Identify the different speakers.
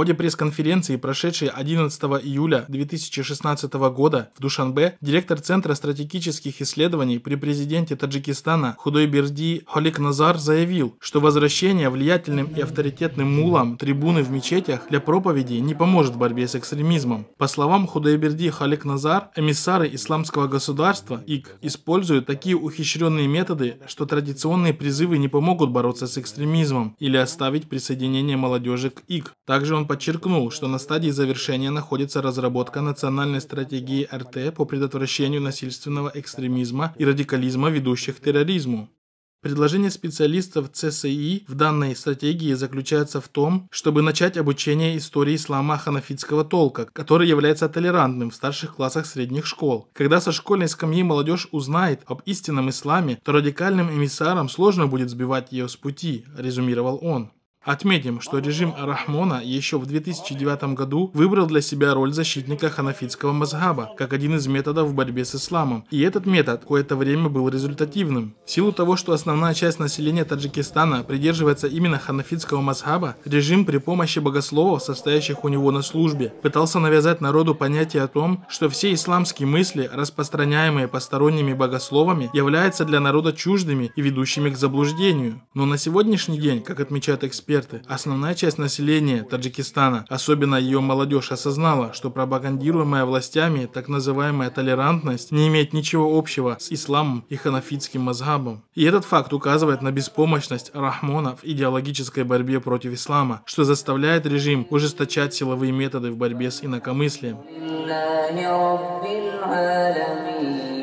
Speaker 1: ходе пресс-конференции, прошедшей 11 июля 2016 года в Душанбе, директор Центра стратегических исследований при президенте Таджикистана Худойберди Халик Назар заявил, что возвращение влиятельным и авторитетным мулам трибуны в мечетях для проповеди не поможет в борьбе с экстремизмом. По словам Худойберди Халик Назар, эмиссары исламского государства ИК используют такие ухищренные методы, что традиционные призывы не помогут бороться с экстремизмом или оставить присоединение молодежи к ИК. Также он подчеркнул, что на стадии завершения находится разработка национальной стратегии РТ по предотвращению насильственного экстремизма и радикализма, ведущих к терроризму. Предложение специалистов ЦСИ в данной стратегии заключается в том, чтобы начать обучение истории ислама ханафитского толка, который является толерантным в старших классах средних школ. Когда со школьной скамьи молодежь узнает об истинном исламе, то радикальным эмиссарам сложно будет сбивать ее с пути, резюмировал он. Отметим, что режим Рахмона еще в 2009 году выбрал для себя роль защитника ханафитского мазхаба, как один из методов в борьбе с исламом. И этот метод кое-то время был результативным. В силу того, что основная часть населения Таджикистана придерживается именно ханафитского мазхаба, режим при помощи богословов, состоящих у него на службе, пытался навязать народу понятие о том, что все исламские мысли, распространяемые посторонними богословами, являются для народа чуждыми и ведущими к заблуждению. Но на сегодняшний день, как отмечают эксперты, концерты. Основная часть населения Таджикистана, особенно ее молодежь, осознала, что пропагандируемая властями так называемая толерантность не имеет ничего общего с исламом и ханафитским мазхабом. И этот факт указывает на беспомощность Рахмона в идеологической борьбе против ислама, что заставляет режим ужесточать силовые методы в борьбе с инакомыслием.